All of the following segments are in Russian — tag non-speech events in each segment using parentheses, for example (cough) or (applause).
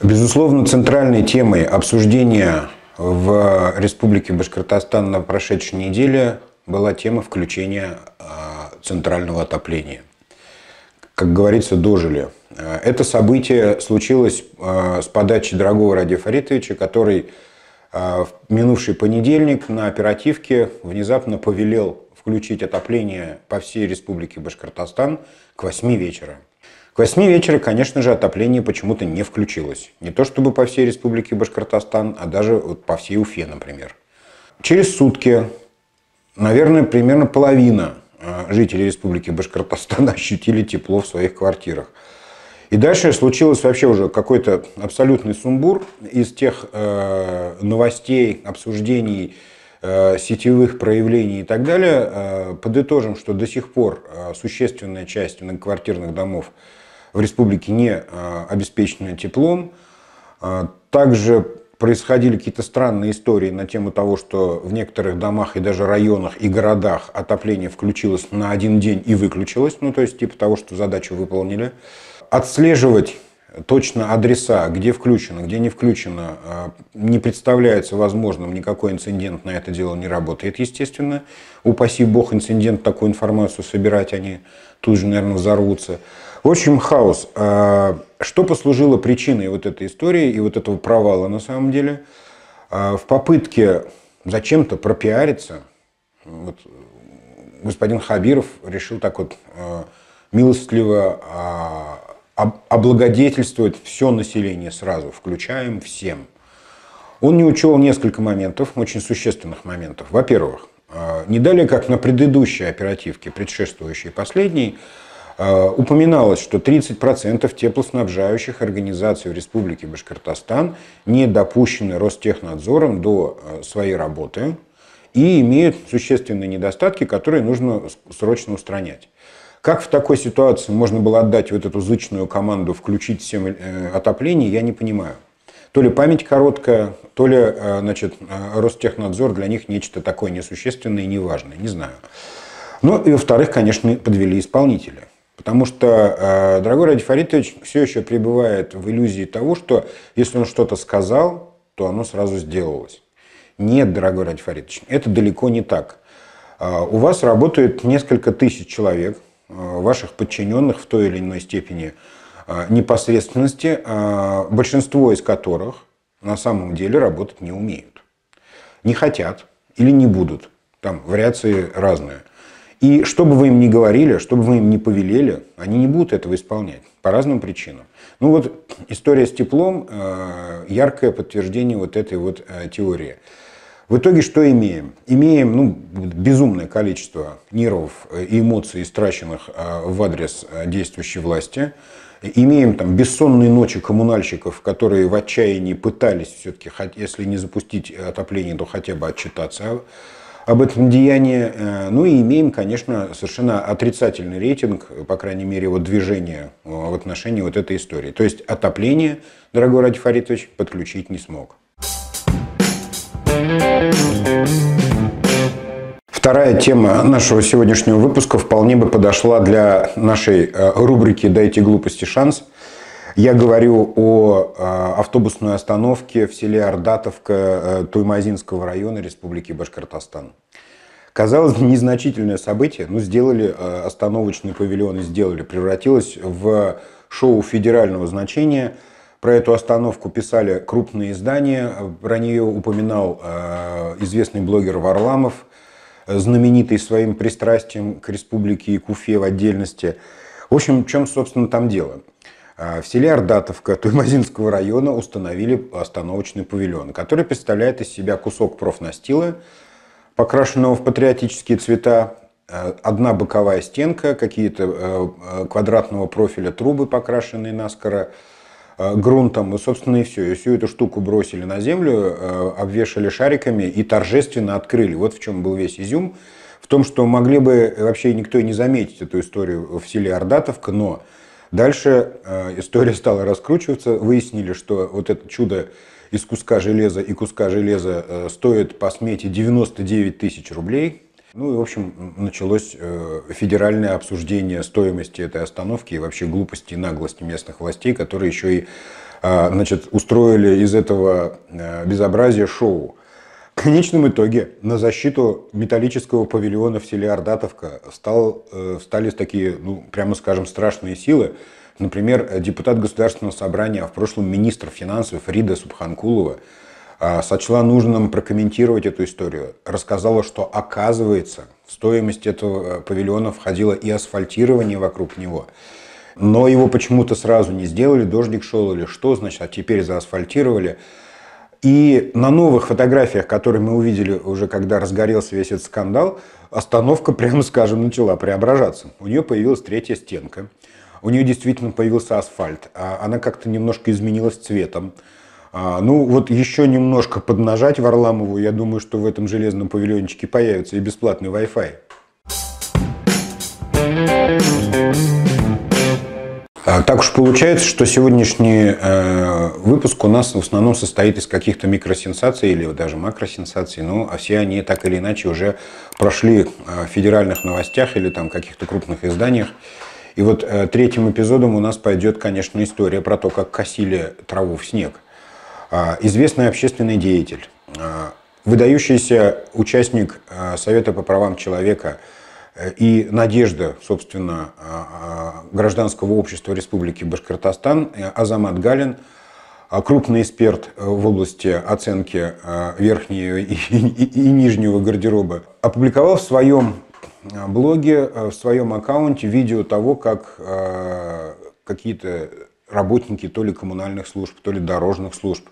Безусловно, центральной темой обсуждения в Республике Башкортостан на прошедшей неделе была тема включения а, центрального отопления. Как говорится, дожили. Э, это событие случилось э, с подачи дорогого Ради Фаритовича, который э, в минувший понедельник на оперативке внезапно повелел включить отопление по всей республике Башкортостан к 8 вечера. К 8 вечера, конечно же, отопление почему-то не включилось. Не то чтобы по всей республике Башкортостан, а даже вот по всей Уфе, например. Через сутки, наверное, примерно половина жителей республики Башкортостан (laughs) ощутили тепло в своих квартирах. И дальше случилось вообще уже какой-то абсолютный сумбур из тех э, новостей, обсуждений, э, сетевых проявлений и так далее. Э, подытожим, что до сих пор э, существенная часть многоквартирных домов в республике не э, обеспечена теплом. Э, также происходили какие-то странные истории на тему того, что в некоторых домах и даже районах и городах отопление включилось на один день и выключилось. Ну, то есть типа того, что задачу выполнили отслеживать точно адреса, где включено, где не включено, а, не представляется возможным, никакой инцидент на это дело не работает, естественно. Упаси бог инцидент, такую информацию собирать, они тут же, наверное, взорвутся. В общем, хаос. А, что послужило причиной вот этой истории и вот этого провала на самом деле? А, в попытке зачем-то пропиариться, вот господин Хабиров решил так вот милостливо облагодетельствует все население сразу, включаем всем. Он не учел несколько моментов, очень существенных моментов. Во-первых, э, не далее, как на предыдущей оперативке, предшествующей последней, э, упоминалось, что 30% теплоснабжающих организаций в Республике Башкортостан не допущены Ростехнадзором до э, своей работы и имеют существенные недостатки, которые нужно срочно устранять. Как в такой ситуации можно было отдать вот эту зычную команду включить всем э, отопление, я не понимаю. То ли память короткая, то ли э, значит, э, Ростехнадзор для них нечто такое несущественное и неважное, не знаю. Ну и во-вторых, конечно, подвели исполнителя. Потому что э, дорогой Ради Фаритович все еще пребывает в иллюзии того, что если он что-то сказал, то оно сразу сделалось. Нет, дорогой Ради Фаритович, это далеко не так. Э, у вас работает несколько тысяч человек, Э, ваших подчиненных в той или иной степени э, непосредственности, э, большинство из которых на самом деле работать не умеют. Не хотят или не будут. Там вариации разные. И что бы вы им ни говорили, что бы вы им ни повелели, они не будут этого исполнять по разным причинам. Ну вот история с теплом – яркое подтверждение вот этой вот теории. В итоге что имеем? Имеем ну, безумное количество нервов и э, эмоций, истраченных э, в адрес э, действующей власти. Имеем там бессонные ночи коммунальщиков, которые в отчаянии пытались все-таки, если не запустить отопление, то хотя бы отчитаться об этом деянии. Ну и имеем, конечно, совершенно отрицательный рейтинг, по крайней мере, вот движение в отношении вот этой истории. То есть отопление, дорогой Ради Фаритович, подключить не смог. Вторая тема нашего сегодняшнего выпуска вполне бы подошла для нашей э, рубрики «Дайте глупости шанс». Я говорю о э, автобусной остановке в селе Ордатовка э, Туймазинского района Республики Башкортостан. Казалось бы, незначительное событие, но сделали остановочный павильон и сделали, превратилось в шоу федерального значения – про эту остановку писали крупные издания. Про нее упоминал э, известный блогер Варламов, знаменитый своим пристрастием к республике и к в отдельности. В общем, в чем, собственно, там дело? Э, в селе Ардатовка Туймазинского района установили остановочный павильон, который представляет из себя кусок профнастила, покрашенного в патриотические цвета, э, одна боковая стенка, какие-то квадратного профиля трубы, покрашенные наскоро, Э, грунтом, собственно, и все. И всю эту штуку бросили на землю, э, обвешали шариками и торжественно открыли. Вот в чем был весь изюм. В том, что могли бы э, вообще никто и не заметить эту историю в селе Ордатовка, но дальше история стала раскручиваться. Выяснили, что вот это чудо из куска железа и куска железа стоит по смете 99 тысяч рублей – ну и, в общем, началось э, федеральное обсуждение стоимости этой остановки и вообще глупости и наглости местных властей, которые еще и э, значит, устроили из этого э, безобразия шоу. В конечном итоге на защиту металлического павильона в селе Ордатовка стал, стали такие, ну, прямо скажем, страшные силы. Например, депутат Государственного собрания, а в прошлом министр финансов Рида Субханкулова – а, сочла нужным прокомментировать эту историю. Рассказала, что оказывается в стоимость этого э, павильона входило и асфальтирование вокруг него. Но его почему-то сразу не сделали, дождик шел или что, значит, а теперь заасфальтировали. И на новых фотографиях, которые мы увидели уже, когда разгорелся весь этот скандал, остановка, (laughs) прямо скажем, начала преображаться. У нее появилась третья стенка. У нее действительно появился асфальт. А она как-то немножко изменилась цветом. А, ну, вот еще немножко поднажать Варламову, я думаю, что в этом железном павильончике появится и бесплатный Wi-Fi. А, так уж получается, что сегодняшний э, выпуск у нас в основном состоит из каких-то микросенсаций или даже макросенсаций, но ну, а все они так или иначе уже прошли э, в федеральных новостях или там каких-то крупных изданиях. И вот э, третьим эпизодом у нас пойдет, конечно, история про то, как косили траву в снег. А, известный общественный деятель, а, выдающийся участник а, Совета по правам человека э, и надежда, собственно, гражданского общества Республики Башкортостан э, Азамат Галин, крупный эксперт э, в области оценки верхнего и, и, и нижнего гардероба, опубликовал в своем блоге, в своем аккаунте видео того, как какие-то работники то ли коммунальных служб, то ли дорожных служб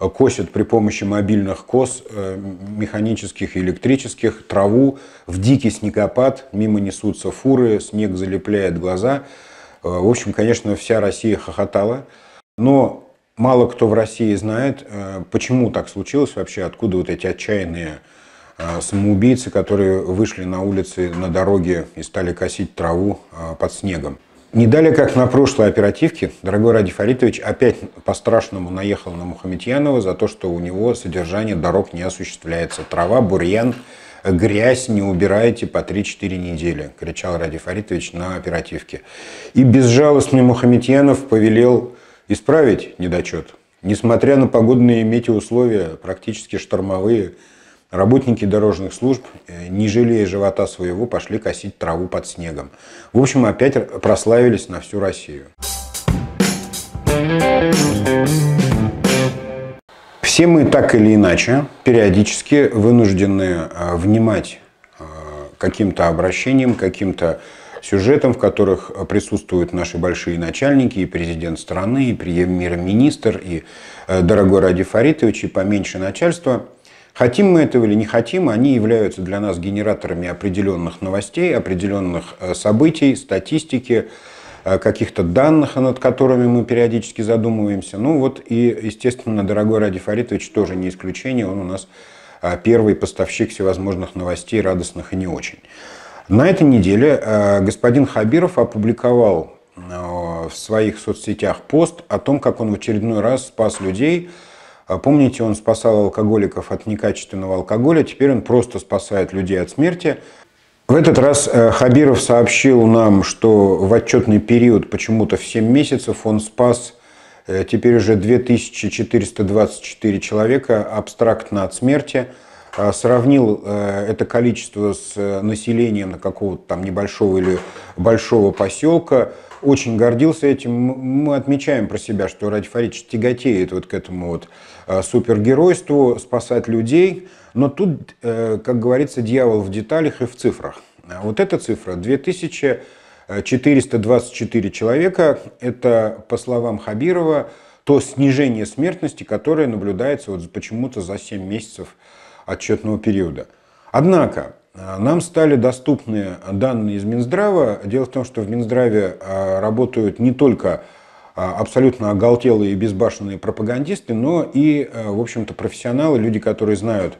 э, косят при помощи мобильных кос, э, механических и электрических, траву, в дикий снегопад, мимо несутся фуры, снег залепляет глаза. Э, в общем, конечно, вся Россия хохотала, но мало кто в России знает, почему так случилось вообще, откуда вот эти отчаянные самоубийцы, которые вышли на улицы, на дороге и стали косить траву под снегом. Не далее, как на прошлой оперативке, дорогой Ради Фаритович опять по-страшному наехал на Мухаметьянова за то, что у него содержание дорог не осуществляется. Трава, бурьян, грязь не убираете по 3-4 недели, кричал Ради Фаритович на оперативке. И безжалостный Мухаметьянов повелел исправить недочет. Несмотря на погодные метеоусловия, практически штормовые, Работники дорожных служб, э, не жалея живота своего, пошли косить траву под снегом. В общем, опять прославились на всю Россию. Все мы так или иначе периодически вынуждены э, внимать э, каким-то обращением, каким-то сюжетам, в которых присутствуют наши большие начальники, и президент страны, и премьер-министр, и дорогой Ради Фаритович, и поменьше начальство – Хотим мы этого или не хотим, они являются для нас генераторами определенных новостей, определенных э, событий, статистики, э, каких-то данных, над которыми мы периодически задумываемся. Ну вот и, естественно, дорогой Ради Фаритович тоже не исключение, он у нас э, первый поставщик всевозможных новостей, радостных и не очень. На этой неделе господин Хабиров опубликовал в своих соцсетях пост о том, как он в очередной раз спас людей – а помните, он спасал алкоголиков от некачественного алкоголя, теперь он просто спасает людей от смерти. В этот раз э, Хабиров сообщил нам, что в отчетный период почему-то в 7 месяцев он спас э, теперь уже 2424 человека абстрактно от смерти – а, сравнил э, это количество с э, населением какого-то там небольшого или большого поселка, очень гордился этим. Мы отмечаем про себя, что Радий Фаридович тяготеет вот к этому вот э, супергеройству, спасать людей. Но тут, как говорится, дьявол в деталях и в цифрах. А вот эта цифра 2424 человека, это, по словам Хабирова, то снижение смертности, которое наблюдается вот почему-то за 7 месяцев отчетного периода. Однако э, нам стали доступны данные из Минздрава. Дело в том, что в Минздраве э, работают не только э, абсолютно оголтелые и безбашенные пропагандисты, но и, в общем-то, профессионалы, люди, которые знают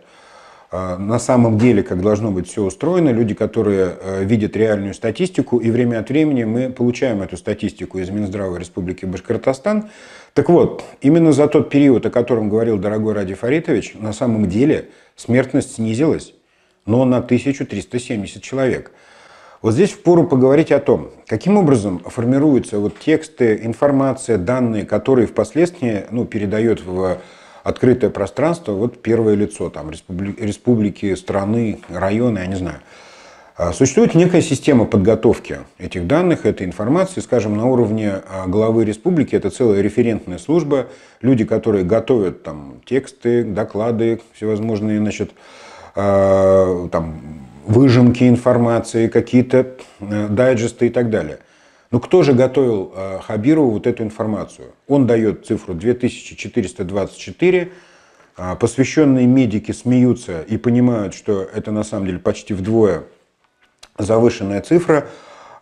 а, на самом деле, как должно быть все устроено, люди, которые э, видят реальную статистику, и время от времени мы получаем эту статистику из Минздрава Республики Башкортостан. Так вот, именно за тот период, о котором говорил дорогой Ради Фаритович, на самом деле смертность снизилась, но на 1370 человек. Вот здесь впору поговорить о том, каким образом формируются вот тексты, информация, данные, которые впоследствии ну, передает в открытое пространство, вот первое лицо, там, республи- республики, страны, районы я не знаю. А, существует некая система подготовки этих данных, этой информации, скажем, на уровне а, главы республики, это целая референтная служба, люди, которые готовят там тексты, доклады, всевозможные, значит, а, там, выжимки информации, какие-то э, дайджесты и так далее – но ну, кто же готовил а, Хабирову вот эту информацию? Он дает цифру 2424, а, посвященные медики смеются и понимают, что это на самом деле почти вдвое завышенная цифра,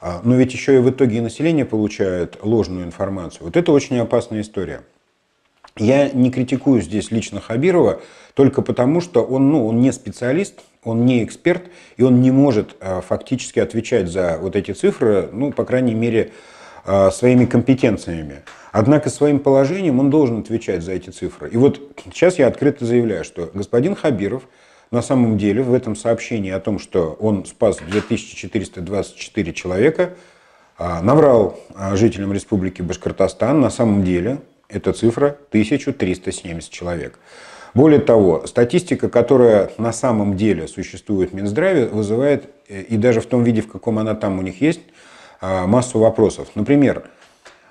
а, но ведь еще и в итоге и население получает ложную информацию. Вот это очень опасная история. Я не критикую здесь лично Хабирова только потому, что он, ну, он не специалист, он не эксперт, и он не может а, фактически отвечать за вот эти цифры, ну, по крайней мере, а, своими компетенциями. Однако своим положением он должен отвечать за эти цифры. И вот сейчас я открыто заявляю, что господин Хабиров на самом деле в этом сообщении о том, что он спас 2424 человека, а, наврал жителям Республики Башкортостан. На самом деле эта цифра 1370 человек. Более того, статистика, которая на самом деле существует в Минздраве, вызывает, э, и даже в том виде, в каком она там у них есть, э, массу вопросов. Например,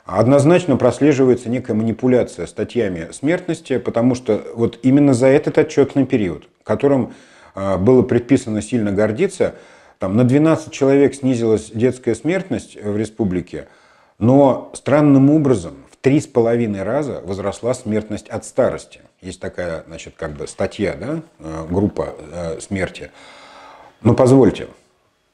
однозначно прослеживается некая манипуляция статьями смертности, потому что вот именно за этот отчетный период, которым э, было предписано сильно гордиться, там на 12 человек снизилась детская смертность в республике, но странным образом три с половиной раза возросла смертность от старости. Есть такая, значит, как бы статья, да, э, группа э, смерти. Но ну, позвольте,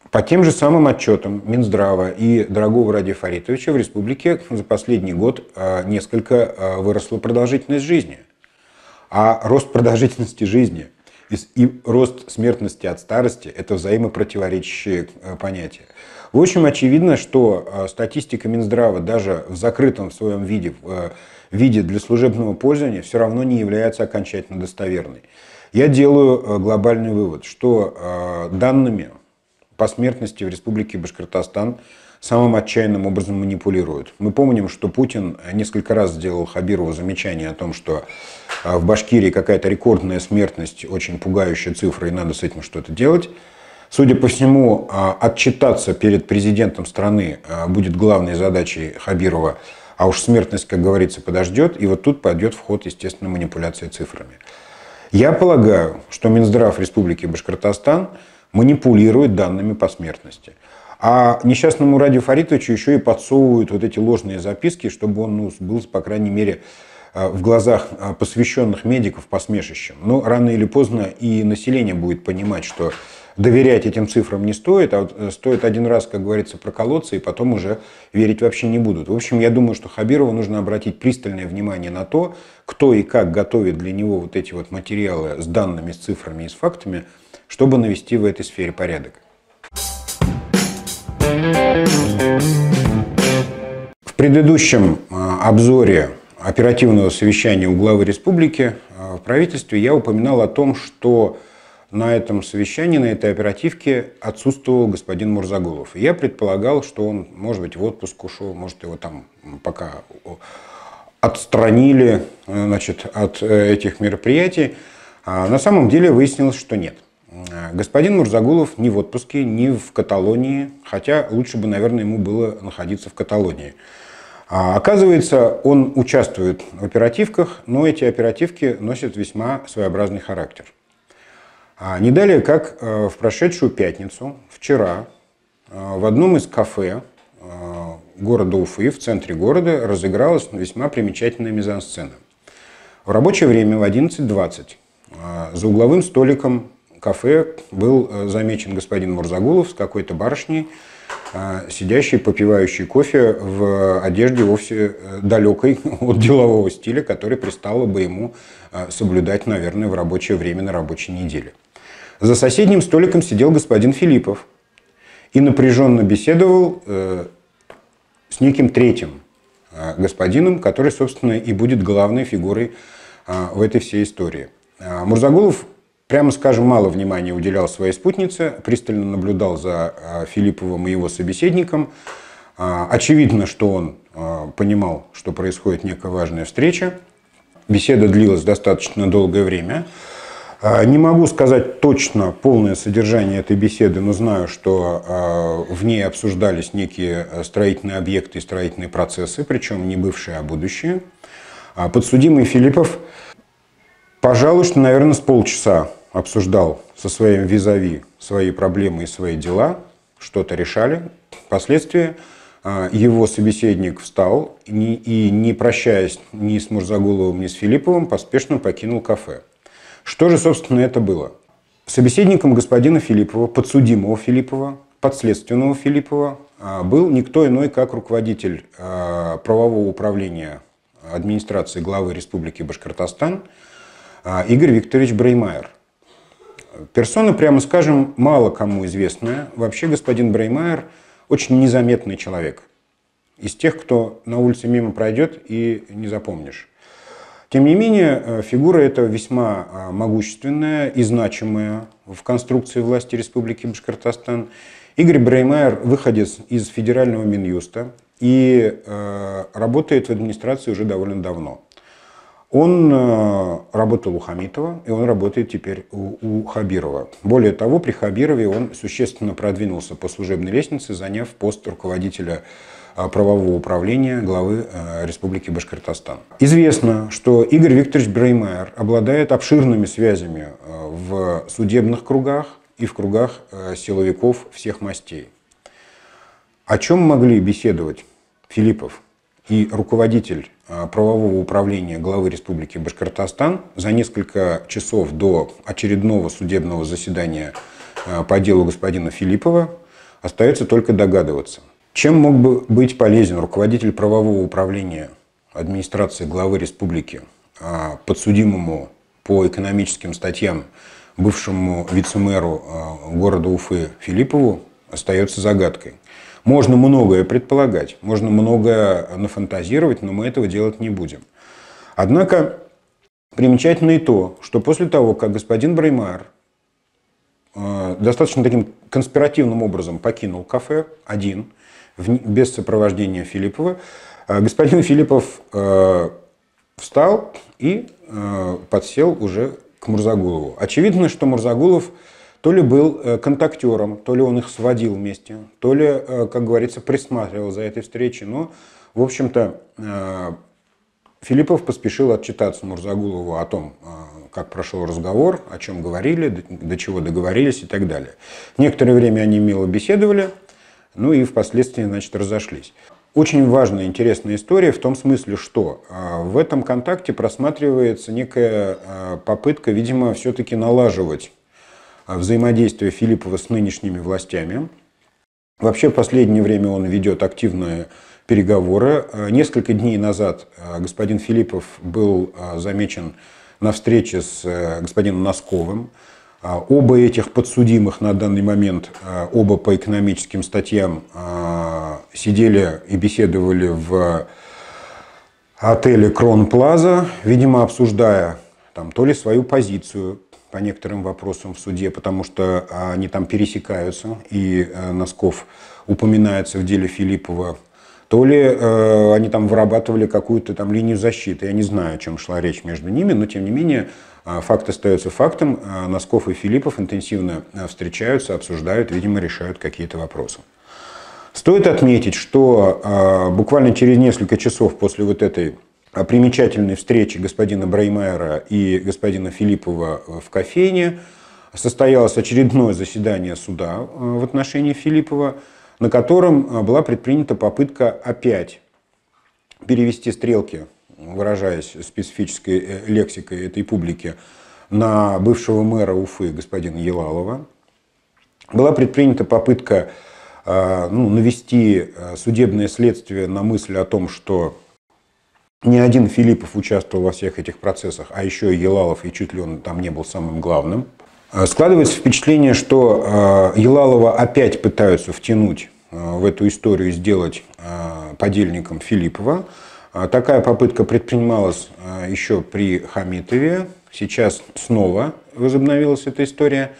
по тем же самым отчетам Минздрава и дорогого Ради Фаритовича в республике за последний год э, несколько выросла продолжительность жизни. А рост продолжительности жизни и рост смертности от старости – это взаимопротиворечащие понятия. В общем, очевидно, что а, статистика Минздрава даже в закрытом своем виде, в э, виде для служебного пользования, все равно не является окончательно достоверной. Я делаю э, глобальный вывод, что а, данными по смертности в Республике Башкортостан самым отчаянным образом манипулируют. Мы помним, что Путин несколько раз сделал Хабирову замечание о том, что а, в Башкирии какая-то рекордная смертность, очень пугающая цифра, и надо с этим что-то делать. Судя по всему, а, отчитаться перед президентом страны а, будет главной задачей Хабирова, а уж смертность, как говорится, подождет, и вот тут пойдет вход, естественно, манипуляция цифрами. Я полагаю, что Минздрав Республики Башкортостан манипулирует данными по смертности. А несчастному Ради Фаритовичу еще и подсовывают вот эти ложные записки, чтобы он ну, был, по крайней мере, а, в глазах посвященных медиков посмешищем. Но рано или поздно и население будет понимать, что доверять этим цифрам не стоит, а вот э, стоит один раз, как говорится, проколоться, и потом уже верить вообще не будут. В общем, я думаю, что Хабирову нужно обратить пристальное внимание на то, кто и как готовит для него вот эти вот материалы с данными, с цифрами и с фактами, чтобы навести в этой сфере порядок. В предыдущем э, обзоре оперативного совещания у главы республики э, в правительстве я упоминал о том, что на этом совещании, на этой оперативке отсутствовал господин Мурзагулов. я предполагал, что он, может быть, в отпуск ушел, может, его там пока отстранили э, значит, от э, этих мероприятий. А на самом деле выяснилось, что нет. Э, господин Мурзагулов ни в отпуске, ни в Каталонии, хотя лучше бы, наверное, ему было находиться в Каталонии. А оказывается, он участвует в оперативках, но эти оперативки носят весьма своеобразный характер. А не далее, как э, в прошедшую пятницу, вчера, э, в одном из кафе э, города Уфы, в центре города, разыгралась весьма примечательная мизансцена. В рабочее время в 11.20 за угловым столиком кафе был замечен господин Мурзагулов с какой-то барышней, сидящей, попивающей кофе в одежде вовсе далекой (laughs) от делового стиля, который пристало бы ему соблюдать, наверное, в рабочее время на рабочей неделе. За соседним столиком сидел господин Филиппов и напряженно беседовал э, с неким третьим э, господином, который, собственно, и будет главной фигурой э, в этой всей истории. Мурзагулов, прямо скажем, мало внимания уделял своей спутнице, пристально наблюдал за э, Филипповым и его собеседником. очевидно, что он понимал, что происходит некая важная встреча. Беседа длилась достаточно долгое время. А, не могу сказать точно полное содержание этой беседы, но знаю, что а, в ней обсуждались некие э, строительные объекты и строительные процессы, причем не бывшие, а будущие. А подсудимый Филиппов, пожалуй, что, наверное, с полчаса обсуждал со своим визави свои проблемы и свои дела, что-то решали. Впоследствии его собеседник встал и, не прощаясь ни с Мурзагуловым, ни с Филипповым, поспешно покинул кафе. Что же, собственно, это было? Собеседником господина Филиппова, подсудимого Филиппова, подследственного Филиппова, а, был никто иной, как руководитель а, правового управления администрации главы Республики Башкортостан а, Игорь Викторович Бреймайер. Персона, прямо скажем, мало кому известная. Вообще господин Бреймайер очень незаметный человек. Из тех, кто на улице мимо пройдет и не запомнишь. Тем не менее, э, фигура эта весьма а, могущественная и значимая в конструкции власти Республики Башкортостан. Игорь Бреймайер выходец из федерального Минюста и э, работает в администрации уже довольно давно. Он э, работал у Хамитова, и он работает теперь у, у Хабирова. Более того, при Хабирове он существенно продвинулся по служебной лестнице, заняв пост руководителя э, правового управления главы э, Республики Башкортостан. Известно, что Игорь Викторович Бреймайер обладает обширными связями в судебных кругах и в кругах силовиков всех мастей. О чем могли беседовать Филиппов и руководитель а, правового управления главы Республики Башкортостан за несколько часов до очередного судебного заседания а, по делу господина Филиппова остается только догадываться. Чем мог бы быть полезен руководитель правового управления администрации главы республики а, подсудимому по экономическим статьям бывшему вице-мэру города Уфы Филиппову, остается загадкой. Можно многое предполагать, можно многое нафантазировать, но мы этого делать не будем. Однако примечательно и то, что после того, как господин Браймар э, достаточно таким конспиративным образом покинул кафе один, без сопровождения Филиппова, э, господин Филиппов э, встал и подсел уже к Мурзагулову. Очевидно, что Мурзагулов то ли был э, контактером, то ли он их сводил вместе, то ли, э, как говорится, присматривал за этой встречей. Но, в общем-то, э, Филиппов поспешил отчитаться Мурзагулову о том, как прошел разговор, о чем говорили, до чего договорились и так далее. Некоторое время они мило беседовали, ну и впоследствии, значит, разошлись. Очень важная, интересная история в том смысле, что в этом контакте просматривается некая попытка, видимо, все-таки налаживать а взаимодействия Филиппова с нынешними властями. Вообще в последнее время он ведет активные переговоры. А, несколько дней назад а, господин Филиппов был замечен на встрече с господином Носковым. Оба этих подсудимых на данный момент, оба по экономическим статьям, сидели и беседовали в отеле «Крон Плаза», видимо, обсуждая там, то ли свою позицию по некоторым вопросам в суде, потому что а, они там пересекаются, и э, Носков упоминается в деле Филиппова, то ли э, они там вырабатывали какую-то там линию защиты. Я не знаю, о чем шла речь между ними, но тем не менее а, факт остается фактом. А, Носков и Филиппов интенсивно э, встречаются, обсуждают, видимо, решают какие-то вопросы. Стоит отметить, что э, буквально через несколько часов после вот этой о примечательной встрече господина Браймайера и господина Филиппова э, в кофейне. Состоялось очередное заседание суда э, в отношении Филиппова, на котором э, была предпринята попытка опять перевести стрелки, выражаясь специфической лексикой этой публики, на бывшего мэра Уфы господина Елалова. Была предпринята попытка ну, навести судебное следствие на мысль о том, что не один Филиппов участвовал во всех этих процессах, а еще и Елалов, и чуть ли он там не был самым главным. Э, складывается впечатление, что э, Елалова опять пытаются втянуть э, в эту историю, сделать подельником Филиппова. Такая попытка предпринималась еще при Хамитове. Сейчас снова возобновилась эта история.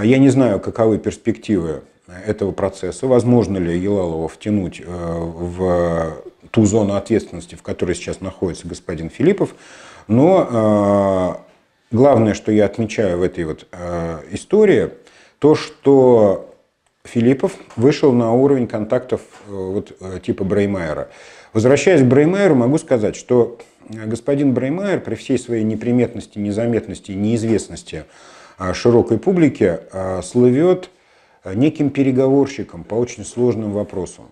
Я не знаю, каковы перспективы этого процесса. Возможно ли Елалова втянуть в ту зону ответственности, в которой сейчас находится господин Филиппов. Но э, главное, что я отмечаю в этой вот э, истории, то, что Филиппов вышел на уровень контактов э, вот, типа Бреймайера. Возвращаясь к Бреймайеру, могу сказать, что господин Бреймайер при всей своей неприметности, незаметности, неизвестности широкой публике слывет неким переговорщиком по очень сложным вопросам.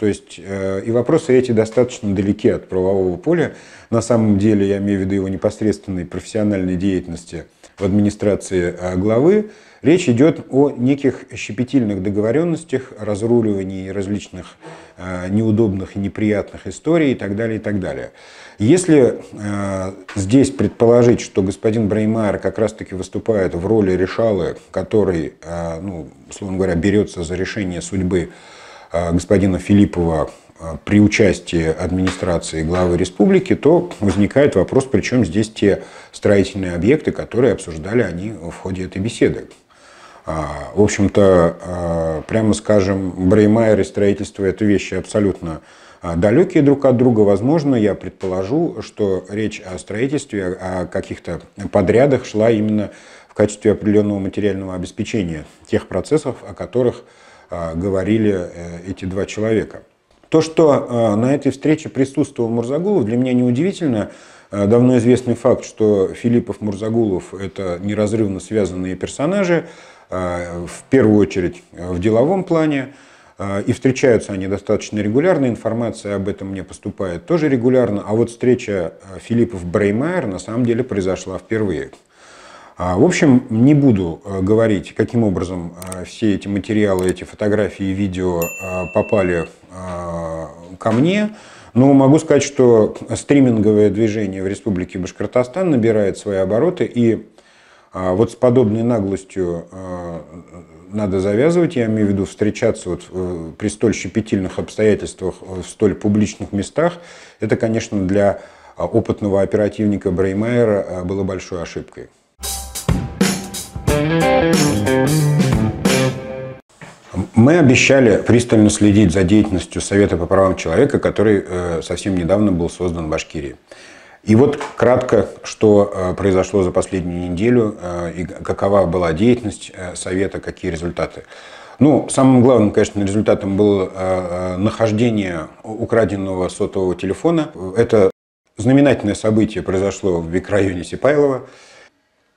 То есть э, и вопросы эти достаточно далеки от правового поля. На самом деле, я имею в виду его непосредственной профессиональной деятельности в администрации э, главы. Речь идет о неких щепетильных договоренностях, разруливании различных э, неудобных и неприятных историй и так далее, и так далее. Если здесь предположить, что господин Бреймайер как раз-таки выступает в роли решалы, который, ну, условно говоря, берется за решение судьбы а, господина Филиппова а, при участии администрации главы республики, то возникает вопрос, причем здесь те строительные объекты, которые обсуждали они в ходе этой беседы. А, в общем-то, прямо скажем, Бреймайер и строительство – это вещи абсолютно далекие друг от друга. Возможно, я предположу, что речь о строительстве, о каких-то подрядах шла именно в качестве определенного материального обеспечения тех процессов, о которых Э, говорили э, эти два человека. То, что э, на этой встрече присутствовал Мурзагулов, для меня неудивительно. Давно известный факт, что Филиппов, Мурзагулов – это неразрывно связанные персонажи, в первую очередь в деловом плане, и встречаются они достаточно регулярно, информация об этом мне поступает тоже регулярно, а вот встреча Филиппов-Бреймайер на самом деле произошла впервые. А, в общем, не буду э, говорить, каким образом э, все эти материалы, эти фотографии и видео э, попали ко мне. Но могу сказать, что стриминговое движение в Республике Башкортостан набирает свои обороты, и вот с подобной наглостью надо завязывать, я имею в виду встречаться вот при столь щепетильных обстоятельствах в столь публичных местах, это, конечно, для опытного оперативника Бреймайера было большой ошибкой. Мы обещали пристально следить за деятельностью Совета по правам человека, который э, совсем недавно был создан в Башкирии. И вот кратко, что э, произошло за последнюю неделю, э, и какова была деятельность Совета, какие результаты. Ну, самым главным, конечно, результатом было нахождение украденного сотового телефона. Это знаменательное событие произошло в микрорайоне Сипайлова.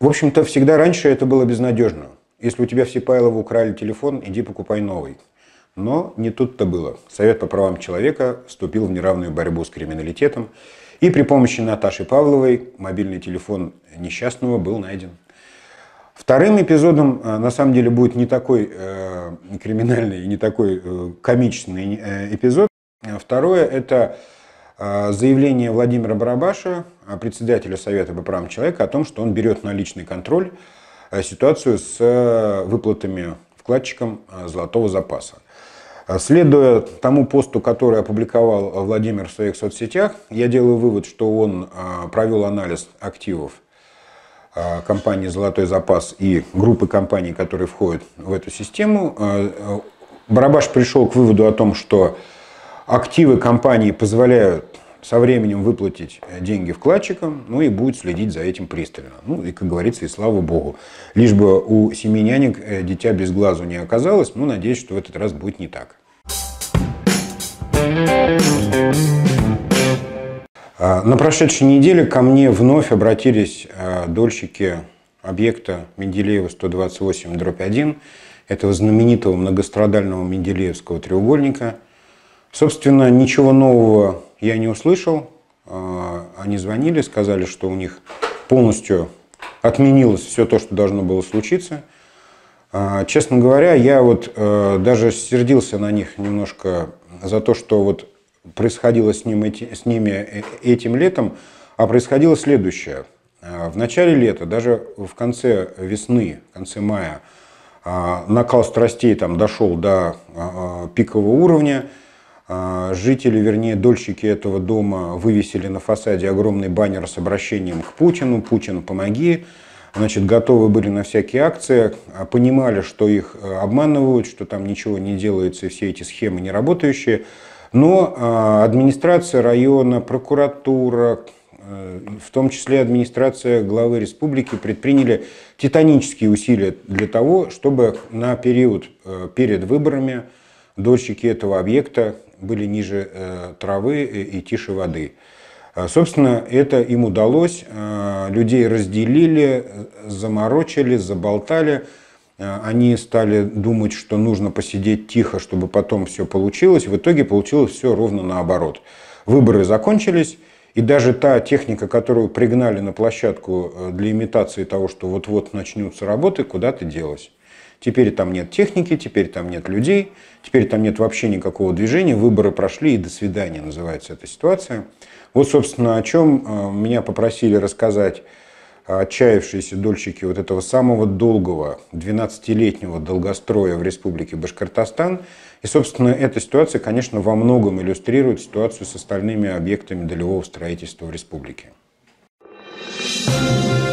В общем-то, всегда раньше это было безнадежно. Если у тебя в Сипайлово украли телефон, иди покупай новый. Но не тут-то было. Совет по правам человека вступил в неравную борьбу с криминалитетом, и при помощи Наташи Павловой мобильный телефон несчастного был найден. Вторым эпизодом, э, на самом деле, будет не такой э, криминальный не такой э, комичный э, эпизод. Второе – это э, заявление Владимира Барабаша Э, председателя Совета по правам человека о том, что он берет на личный контроль э, ситуацию с э, выплатами вкладчикам золотого запаса. Следуя тому посту, который опубликовал Владимир в своих соцсетях, я делаю вывод, что он провел анализ активов компании «Золотой запас» и группы компаний, которые входят в эту систему. Барабаш пришел к выводу о том, что активы компании позволяют со временем выплатить э, деньги вкладчикам, ну и будет следить за этим пристально. Ну и, как говорится, и слава богу. Лишь бы у семи нянек э, дитя без глазу не оказалось, но ну, надеюсь, что в этот раз будет не так. А, на прошедшей неделе ко мне вновь обратились э, дольщики объекта Менделеева 128-1, этого знаменитого многострадального Менделеевского треугольника, Собственно, ничего нового я не услышал. А, они звонили, сказали, что у них полностью отменилось все то, что должно было случиться. А, честно говоря, я вот э, даже сердился на них немножко за то, что вот происходило с, ним, с ними э, этим летом, а происходило следующее. А, в начале лета, даже в конце весны, в конце мая, накал страстей там дошел до пикового уровня – а, жители, вернее, дольщики этого дома вывесили на фасаде огромный баннер с обращением к Путину «Путин, помоги». Значит, готовы были на всякие акции, а, понимали, что их э, обманывают, что там ничего не делается, все эти схемы не работающие. Но а, администрация района, прокуратура, э, в том числе администрация главы республики, предприняли титанические усилия для того, чтобы на период э, перед выборами дольщики этого объекта были ниже э, травы и тише воды. А, собственно, это им удалось. А, людей разделили, заморочили, заболтали. А, они стали думать, что нужно посидеть тихо, чтобы потом все получилось. В итоге получилось все ровно наоборот. Выборы закончились, и даже та техника, которую пригнали на площадку э, для имитации того, что вот-вот начнутся работы, куда-то делась. Теперь там нет техники, теперь там нет людей, теперь там нет вообще никакого движения, выборы прошли и до свидания называется эта ситуация. Вот, собственно, о чем э, меня попросили рассказать отчаявшиеся дольщики вот этого самого долгого 12-летнего долгостроя в республике Башкортостан. И, собственно, эта ситуация, конечно, во многом иллюстрирует ситуацию с остальными объектами долевого строительства в республике. Thank you